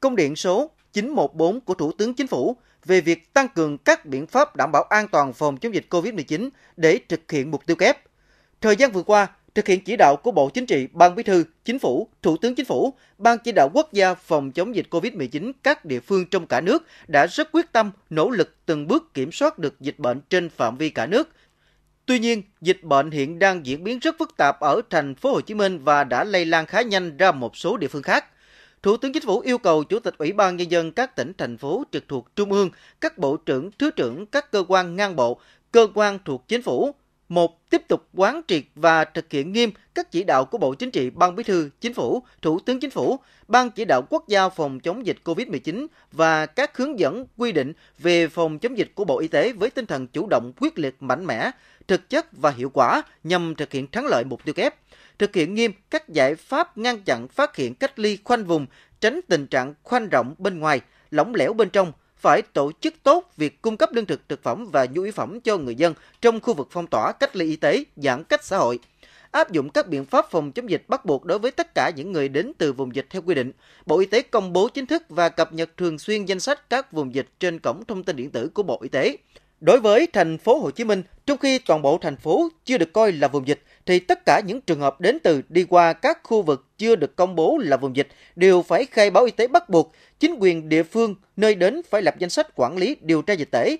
công điện số 914 của Thủ tướng Chính phủ về việc tăng cường các biện pháp đảm bảo an toàn phòng chống dịch COVID-19 để thực hiện mục tiêu kép. Thời gian vừa qua, thực hiện chỉ đạo của Bộ Chính trị, Ban Bí thư, Chính phủ, Thủ tướng Chính phủ, Ban chỉ đạo quốc gia phòng chống dịch COVID-19 các địa phương trong cả nước đã rất quyết tâm, nỗ lực từng bước kiểm soát được dịch bệnh trên phạm vi cả nước. Tuy nhiên, dịch bệnh hiện đang diễn biến rất phức tạp ở thành phố Hồ Chí Minh và đã lây lan khá nhanh ra một số địa phương khác. Thủ tướng Chính phủ yêu cầu Chủ tịch Ủy ban Nhân dân các tỉnh, thành phố trực thuộc Trung ương, các bộ trưởng, thứ trưởng các cơ quan ngang bộ, cơ quan thuộc chính phủ, một tiếp tục quán triệt và thực hiện nghiêm các chỉ đạo của Bộ Chính trị, Ban Bí thư, Chính phủ, Thủ tướng Chính phủ, Ban chỉ đạo quốc gia phòng chống dịch COVID-19 và các hướng dẫn quy định về phòng chống dịch của Bộ Y tế với tinh thần chủ động quyết liệt mạnh mẽ, thực chất và hiệu quả nhằm thực hiện thắng lợi mục tiêu kép thực hiện nghiêm các giải pháp ngăn chặn phát hiện cách ly khoanh vùng, tránh tình trạng khoanh rộng bên ngoài, lỏng lẻo bên trong – phải tổ chức tốt việc cung cấp lương thực, thực phẩm và nhu yếu phẩm cho người dân trong khu vực phong tỏa, cách ly y tế, giãn cách xã hội áp dụng các biện pháp phòng chống dịch bắt buộc đối với tất cả những người đến từ vùng dịch theo quy định. Bộ Y tế công bố chính thức và cập nhật thường xuyên danh sách các vùng dịch trên cổng thông tin điện tử của Bộ Y tế. Đối với thành phố Hồ Chí Minh, trong khi toàn bộ thành phố chưa được coi là vùng dịch, thì tất cả những trường hợp đến từ đi qua các khu vực chưa được công bố là vùng dịch đều phải khai báo y tế bắt buộc. Chính quyền địa phương nơi đến phải lập danh sách quản lý điều tra dịch tễ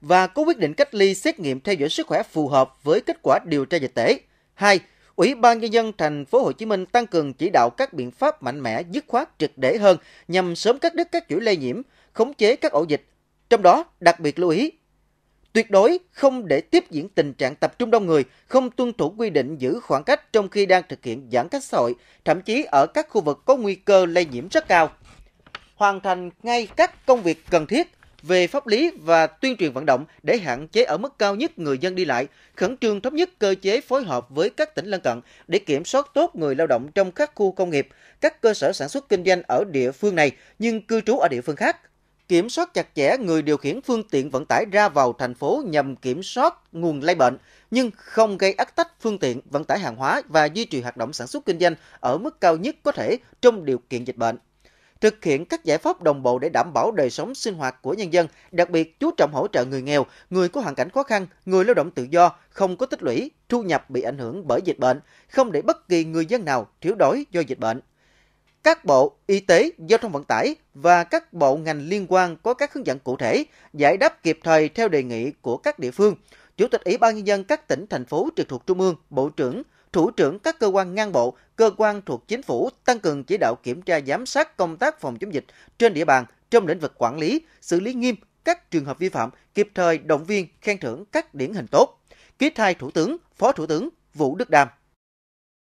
và có quyết định cách ly xét nghiệm theo dõi sức khỏe phù hợp với kết quả điều tra dịch tễ. 2. Ủy ban nhân dân thành phố Hồ Chí Minh tăng cường chỉ đạo các biện pháp mạnh mẽ, dứt khoát triệt để hơn nhằm sớm cắt đứt các chuỗi lây nhiễm, khống chế các ổ dịch. Trong đó, đặc biệt lưu ý Tuyệt đối không để tiếp diễn tình trạng tập trung đông người, không tuân thủ quy định giữ khoảng cách trong khi đang thực hiện giãn cách xã hội, thậm chí ở các khu vực có nguy cơ lây nhiễm rất cao. Hoàn thành ngay các công việc cần thiết về pháp lý và tuyên truyền vận động để hạn chế ở mức cao nhất người dân đi lại, khẩn trương thống nhất cơ chế phối hợp với các tỉnh lân cận để kiểm soát tốt người lao động trong các khu công nghiệp, các cơ sở sản xuất kinh doanh ở địa phương này nhưng cư trú ở địa phương khác – kiểm soát chặt chẽ người điều khiển phương tiện vận tải ra vào thành phố nhằm kiểm soát nguồn lây bệnh, nhưng không gây ách tắc phương tiện vận tải hàng hóa và duy trì hoạt động sản xuất kinh doanh ở mức cao nhất có thể trong điều kiện dịch bệnh. Thực hiện các giải pháp đồng bộ để đảm bảo đời sống sinh hoạt của nhân dân, đặc biệt chú trọng hỗ trợ người nghèo, người có hoàn cảnh khó khăn, người lao động tự do, không có tích lũy, thu nhập bị ảnh hưởng bởi dịch bệnh, không để bất kỳ người dân nào thiếu đói do dịch bệnh các bộ y tế, giao thông vận tải và các bộ ngành liên quan có các hướng dẫn cụ thể, giải đáp kịp thời theo đề nghị của các địa phương. Chủ tịch Ủy ban nhân dân các tỉnh thành phố trực thuộc trung ương, bộ trưởng, thủ trưởng các cơ quan ngang bộ, cơ quan thuộc chính phủ tăng cường chỉ đạo kiểm tra giám sát công tác phòng chống dịch trên địa bàn trong lĩnh vực quản lý, xử lý nghiêm các trường hợp vi phạm, kịp thời động viên khen thưởng các điển hình tốt. Ký thai Thủ tướng, Phó Thủ tướng Vũ Đức Đam